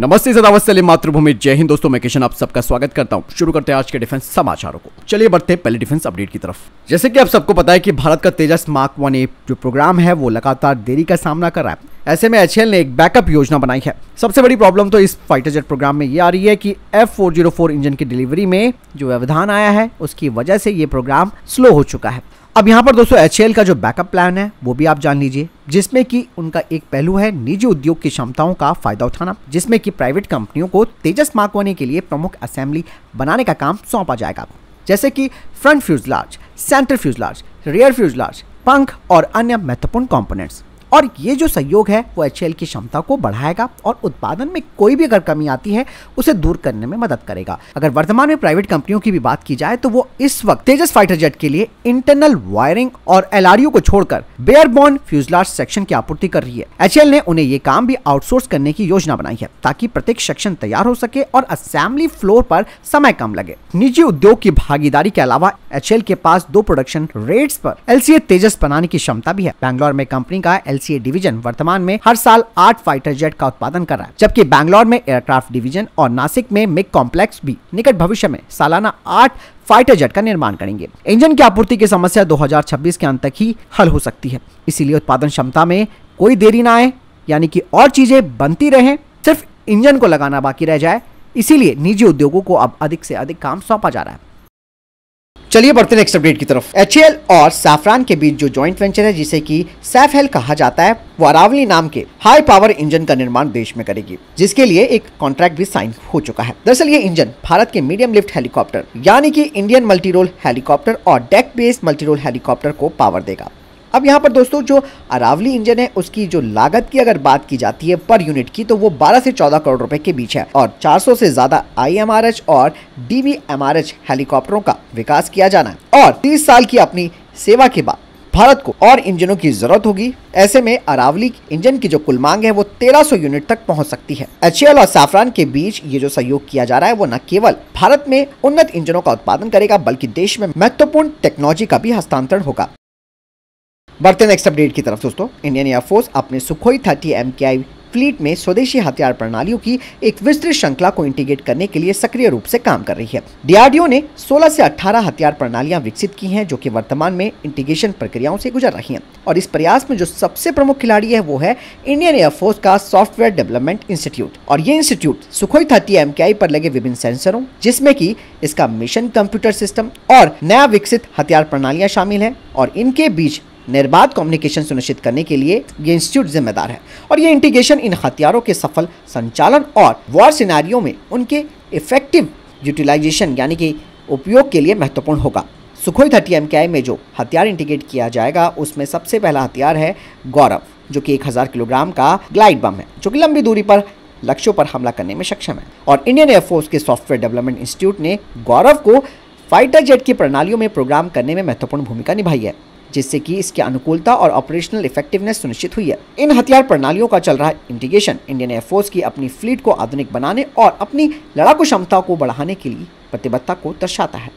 नमस्ते सदावस्तली मातृभूमि जय हिंद दोस्तों मैं किशन आप सबका स्वागत करता हूं शुरू करते हैं आज के डिफेंस समाचारों को चलिए बढ़ते हैं पहले डिफेंस अपडेट की तरफ जैसे कि आप सबको पता है कि भारत का तेजस मार्क वन ए जो प्रोग्राम है वो लगातार देरी का सामना कर रहा है ऐसे में एच ने एक बैकअप योजना बनाई है सबसे बड़ी प्रॉब्लम तो इस फाइटर जेट प्रोग्राम में ये आ रही है कि फोर इंजन की डिलीवरी में जो व्यवधान आया है उसकी वजह से ये प्रोग्राम स्लो हो चुका है अब यहाँ पर दोस्तों एच का जो बैकअप प्लान है वो भी आप जान लीजिए जिसमें कि उनका एक पहलू है निजी उद्योग की क्षमताओं का फायदा उठाना जिसमें कि प्राइवेट कंपनियों को तेजस मार्कवाने के लिए प्रमुख असेंबली बनाने का काम सौंपा जाएगा जैसे कि front fuselage centre fuselage rear fuselage पंख और अन्य महत्वपूर्ण कॉम्पोनेंट्स और ये जो सहयोग है वो एच की क्षमता को बढ़ाएगा और उत्पादन में कोई भी अगर कमी आती है उसे दूर करने में मदद करेगा अगर वर्तमान में प्राइवेट कंपनियों की भी बात की जाए तो वो इस वक्त तेजस फाइटर जेट के लिए इंटरनल वायरिंग और एल को छोड़कर बेयरबॉर्न फ्यूजलार्ज सेक्शन की आपूर्ति कर रही है एच ने उन्हें ये काम भी आउटसोर्स करने की योजना बनाई है ताकि प्रत्येक सेक्शन तैयार हो सके और असेंबली फ्लोर पर समय कम लगे निजी उद्योग की भागीदारी के अलावा एच के पास दो प्रोडक्शन रेट्स पर एल तेजस बनाने की क्षमता भी है बैंगलोर में कंपनी का एल एस डिवीजन वर्तमान में हर साल आठ फाइटर जेट का उत्पादन कर रहा है जबकि बैंगलोर में एयरक्राफ्ट डिवीजन और नासिक में मिग कॉम्प्लेक्स भी निकट भविष्य में सालाना आठ फाइटर जेट का निर्माण करेंगे इंजन की आपूर्ति की समस्या 2026 के अंत तक ही हल हो सकती है इसीलिए उत्पादन क्षमता में कोई देरी ना आए यानी कि और चीजें बनती रहे सिर्फ इंजन को लगाना बाकी रह जाए इसीलिए निजी उद्योगों को अब अधिक से अधिक काम सौंपा जा रहा है चलिए बढ़ते नेक्स्ट अपडेट की तरफ एच और सैफरान के बीच जो ज्वाइंट वेंचर है जिसे की सैफ हेल कहा जाता है वो अरावली नाम के हाई पावर इंजन का निर्माण देश में करेगी जिसके लिए एक कॉन्ट्रैक्ट भी साइन हो चुका है दरअसल ये इंजन भारत के मीडियम लिफ्ट हेलीकॉप्टर यानी कि इंडियन मल्टीरोल हेलीकॉप्टर और डेक बेस्ड मल्टीरोल हेलीकॉप्टर को पावर देगा अब यहाँ पर दोस्तों जो अरावली इंजन है उसकी जो लागत की अगर बात की जाती है पर यूनिट की तो वो 12 से 14 करोड़ रुपए के बीच है और 400 से ज्यादा आईएमआरएच और डीबीएमआरएच हेलीकॉप्टरों का विकास किया जाना है और तीस साल की अपनी सेवा के बाद भारत को और इंजनों की जरूरत होगी ऐसे में अरावली इंजन की जो कुल मांग है वो 1300 यूनिट तक पहुंच सकती है एच और साफरान के बीच ये जो सहयोग किया जा रहा है वो न केवल भारत में उन्नत इंजनों का उत्पादन करेगा बल्कि देश में महत्वपूर्ण टेक्नोलॉजी का भी हस्तांतरण होगा बढ़ते नेक्स्ट अपडेट की तरफ दोस्तों इंडियन एयरफोर्स अपने सुखोई थर्टी एम फ्लीट में स्वदेशी हथियार प्रणालियों की एक विस्तृत श्रृंखला को इंटीग्रेट करने के लिए सक्रिय रूप से काम कर रही है डीआरडीओ ने 16 से 18 हथियार प्रणालियां विकसित की हैं जो कि वर्तमान में इंटीग्रेशन प्रक्रियाओं से गुजर रही हैं और इस प्रयास में जो सबसे प्रमुख खिलाड़ी है वो है इंडियन एयरफोर्स का सॉफ्टवेयर डेवलपमेंट इंस्टीट्यूट और ये इंस्टीट्यूट सुखोई थर्टी एम पर लगे विभिन्न सेंसरों जिसमे की इसका मिशन कंप्यूटर सिस्टम और नया विकसित हथियार प्रणालियां शामिल है और इनके बीच निर्बाध कम्युनिकेशन सुनिश्चित करने के लिए ये इंस्टीट्यूट जिम्मेदार है और ये इंटीग्रेशन इन हथियारों के सफल संचालन और वॉर सिनारियों में उनके इफेक्टिव यूटिलाइजेशन यानी कि उपयोग के लिए महत्वपूर्ण होगा सुखोई थर्टी एम में जो हथियार इंटीग्रेट किया जाएगा उसमें सबसे पहला हथियार है गौरव जो कि 1000 किलोग्राम का ग्लाइड बम है जो कि लंबी दूरी पर लक्ष्यों पर हमला करने में सक्षम है और इंडियन एयरफोर्स के सॉफ्टवेयर डेवलपमेंट इंस्टीट्यूट ने गौरव को फाइटर जेट की प्रणालियों में प्रोग्राम करने में महत्वपूर्ण भूमिका निभाई है जिससे कि इसकी अनुकूलता और ऑपरेशनल इफेक्टिवनेस सुनिश्चित हुई है इन हथियार प्रणालियों का चल रहा है इंटीग्रेशन इंडियन एयरफोर्स की अपनी फ्लीट को आधुनिक बनाने और अपनी लड़ाकू क्षमता को बढ़ाने के लिए प्रतिबद्धता को दर्शाता है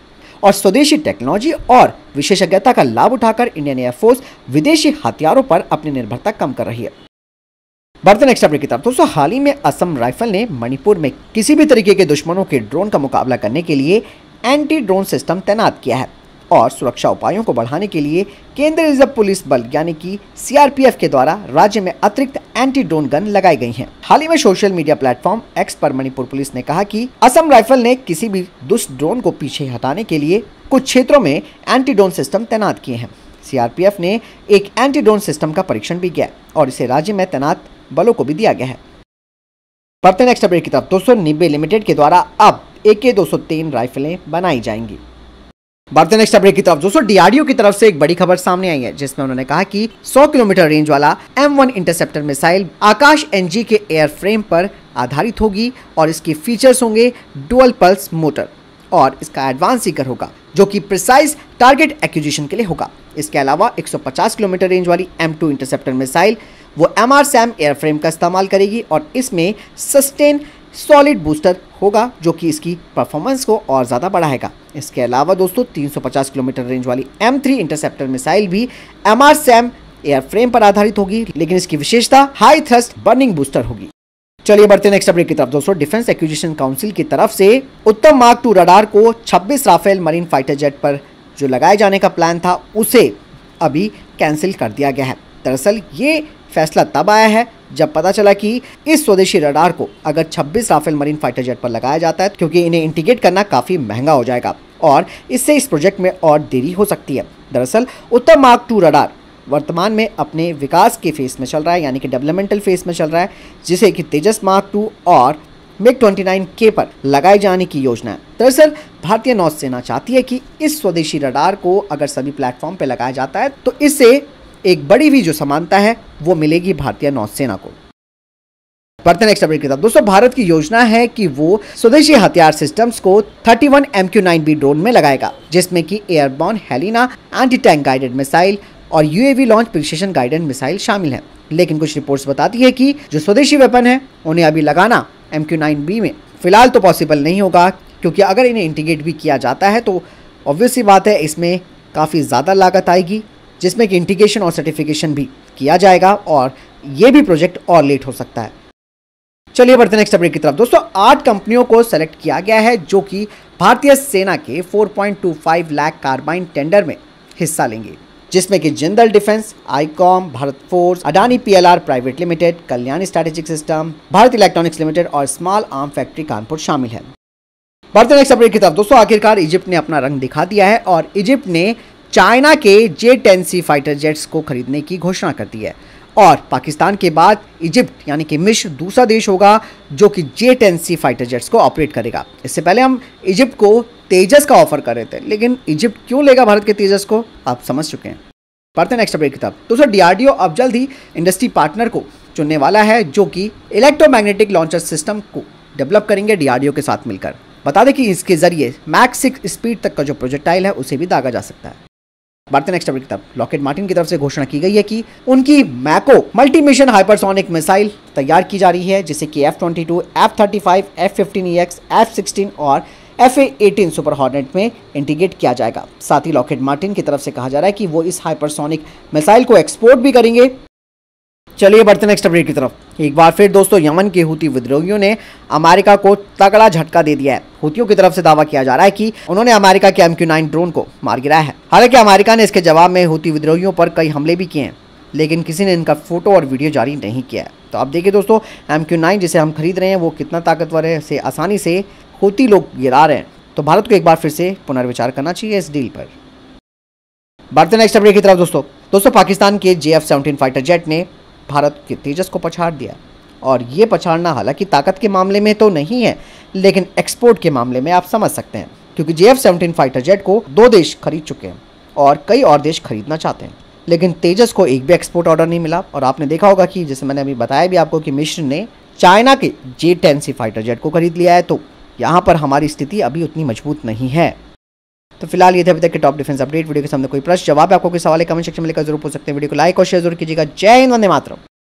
और स्वदेशी टेक्नोलॉजी और विशेषज्ञता का लाभ उठाकर इंडियन एयरफोर्स विदेशी हथियारों पर अपनी निर्भरता कम कर रही है बर्तन नेक्स्ट की तरफ दोस्तों हाल ही में असम राइफल ने मणिपुर में किसी भी तरीके के दुश्मनों के ड्रोन का मुकाबला करने के लिए एंटी ड्रोन सिस्टम तैनात किया है और सुरक्षा उपायों को बढ़ाने के लिए केंद्रीय रिजर्व पुलिस बल यानी कि सीआरपीएफ के द्वारा राज्य में अतिरिक्त एंटी ड्रोन गन लगाई गई हैं। हाल ही में सोशल मीडिया प्लेटफॉर्म एक्स पर मणिपुर पुलिस ने कहा कि असम राइफल ने किसी भी दुष्ट ड्रोन को पीछे हटाने के लिए कुछ क्षेत्रों में एंटी ड्रोन सिस्टम तैनात किए हैं सीआरपीएफ ने एक एंटी ड्रोन सिस्टम का परीक्षण भी किया और इसे राज्य में तैनात बलों को भी दिया गया है बढ़ते नेक्स्ट अपडेट की तरफ दोस्तों निब्बे लिमिटेड के द्वारा अब ए के राइफलें बनाई जाएंगी बढ़ते नेक्स्ट अपडेट की तरफ दोस्तों डीआरडीओ की तरफ से एक बड़ी खबर सामने आई है जिसमें उन्होंने कहा कि 100 किलोमीटर रेंज वाला M1 interceptor missile Akash NG के एयर फ्रेम पर आधारित होगी और इसके फीचर्स होंगे डुअल पल्स मोटर और इसका एडवांस सीकर होगा जो कि प्रिसाइज टारगेट एक्विजिशन के लिए होगा इसके अलावा एक किलोमीटर रेंज वाली एम इंटरसेप्टर मिसाइल वो एम आर एयर फ्रेम का इस्तेमाल करेगी और इसमें सस्टेन सॉलिड बूस्टर होगा जो कि इसकी परफॉर्मेंस को और ज़्यादा बढ़ाएगा इसके अलावा दोस्तों 350 किलोमीटर रेंज वाली M3 इंटरसेप्टर मिसाइल भी एम आर सैम एयरफ्रेम पर आधारित होगी लेकिन इसकी विशेषता हाई थ्रस्ट बर्निंग बूस्टर होगी चलिए बढ़ते नेक्स्ट अपडेट की तरफ दोस्तों डिफेंस एक्विजिशन काउंसिल की तरफ से उत्तम मार्क टू रडार को 26 राफेल मरीन फाइटर जेट पर जो लगाए जाने का प्लान था उसे अभी कैंसिल कर दिया गया है दरअसल ये फैसला तब आया है जब पता चला कि इस स्वदेशी रडार को अगर 26 राफेल मरीन फाइटर जेट पर लगाया जाता है क्योंकि इन्हें इंटीग्रेट करना काफ़ी महंगा हो जाएगा और इससे इस प्रोजेक्ट में और देरी हो सकती है दरअसल उत्तर मार्क टू रडार वर्तमान में अपने विकास के फेस में चल रहा है यानी कि डेवलपमेंटल फेस में चल रहा है जिसे कि तेजस मार्क टू और मिग 29 के पर लगाए जाने की योजना है दरअसल भारतीय नौसेना चाहती है कि इस स्वदेशी रडार को अगर सभी प्लेटफॉर्म पर लगाया जाता है तो इससे एक बड़ी भी जो समानता है वो मिलेगी भारतीय नौसेना को बढ़ते नेक्स्ट अपडेट की तरफ दोस्तों भारत की योजना है कि वो स्वदेशी हथियार सिस्टम्स को 31 वन एम ड्रोन में लगाएगा जिसमें कि airborne Helina anti tank guided missile और UAV launch precision guided missile शामिल हैं लेकिन कुछ रिपोर्ट्स बताती है कि जो स्वदेशी वेपन है उन्हें अभी लगाना एम में फिलहाल तो पॉसिबल नहीं होगा क्योंकि अगर इन्हें इंटीग्रेट भी किया जाता है तो ऑब्वियसली बात है इसमें काफ़ी ज़्यादा लागत आएगी जिसमें कि इंटीग्रेशन और सर्टिफिकेशन भी किया जाएगा और ये भी प्रोजेक्ट और लेट हो सकता है चलिए बढ़ते नेक्स्ट अपडेट की तरफ दोस्तों आठ कंपनियों को सेलेक्ट किया गया है जो कि भारतीय सेना के 4.25 लाख कार्बाइन टेंडर में हिस्सा लेंगे जिसमें कि Jindal defence ICOMM Bharat forge Adani PLR private limited Kalyani strategic system Bharat electronics limited और स्मॉल आर्म फैक्ट्री कानपुर शामिल है बढ़ते नेक्स्ट अपडेट की तरफ दोस्तों आखिरकार इजिप्ट ने अपना रंग दिखा दिया है और इजिप्ट ने चाइना के J ten C fighter jets को खरीदने की घोषणा कर दी है और पाकिस्तान के बाद इजिप्ट यानी कि मिश्र दूसरा देश होगा जो कि J ten C fighter jets को ऑपरेट करेगा इससे पहले हम इजिप्ट को तेजस का ऑफर कर रहे थे लेकिन इजिप्ट क्यों लेगा भारत के तेजस को आप समझ चुके हैं पढ़ते हैं नेक्स्ट अपडेट किताब तो सर डीआरडीओ अब जल्द ही इंडस्ट्री पार्टनर को चुनने वाला है जो कि इलेक्ट्रोमैग्नेटिक लॉन्चर सिस्टम को डेवलप करेंगे डीआरडीओ के साथ मिलकर बता दें कि इसके जरिए मैक्स सिक्स स्पीड तक का जो प्रोजेक्टाइल है उसे भी दागा जा सकता है बढ़ते नेक्स्ट अपडेट तब लॉकेट मार्टिन की तरफ से घोषणा की गई है कि उनकी Mako multi mission hypersonic missile तैयार की जा रही है जिसे कि F twenty two F thirty five F fifteen E X F sixteen और F A eighteen super hornet में इंटीग्रेट किया जाएगा साथ ही लॉकेट मार्टिन की तरफ से कहा जा रहा है कि वो इस हाइपरसोनिक मिसाइल को एक्सपोर्ट भी करेंगे चलिए बढ़ते नेक्स्ट अपडेट की तरफ एक बार फिर दोस्तों यमन के हुती विद्रोहियों ने अमेरिका को तगड़ा झटका दे दिया है हुतियों की तरफ से दावा किया जा रहा है कि उन्होंने अमेरिका के एम ड्रोन को मार गिराया है हालांकि अमेरिका ने इसके जवाब में हूती विद्रोहियों पर कई हमले भी किए हैं लेकिन किसी ने इनका फोटो और वीडियो जारी नहीं किया है तो आप देखिए दोस्तों एम जिसे हम खरीद रहे हैं वो कितना ताकतवर है इसे आसानी से होती लोग गिरा रहे हैं तो भारत को एक बार फिर से पुनर्विचार करना चाहिए इस डील पर बढ़ते नेक्स्ट अपडेट की तरफ दोस्तों दोस्तों पाकिस्तान के जे एफ फाइटर जेट ने भारत के तेजस को पछाड़ दिया और ये पछाड़ना हालांकि ताकत के मामले में तो नहीं है लेकिन एक्सपोर्ट के मामले में आप समझ सकते हैं क्योंकि J F seventeen fighter jet को दो देश खरीद चुके हैं और कई और देश खरीदना चाहते हैं लेकिन तेजस को एक भी एक्सपोर्ट ऑर्डर नहीं मिला और आपने देखा होगा कि जैसे मैंने अभी बताया भी आपको कि मिश्र ने चाइना के J ten C fighter jet को खरीद लिया है तो यहाँ पर हमारी स्थिति अभी उतनी मजबूत नहीं है तो फिलहाल ये थे अभी तक के टॉप डिफेंस अपडेट वीडियो के सामने कोई प्रश्न जवाब आपको कोई सवाल कमेंट सेक्शन में लेकर जरूर पूछ सकते हैं वीडियो को लाइक और शेयर जरूर कीजिएगा जय हिंद वंदे मातरम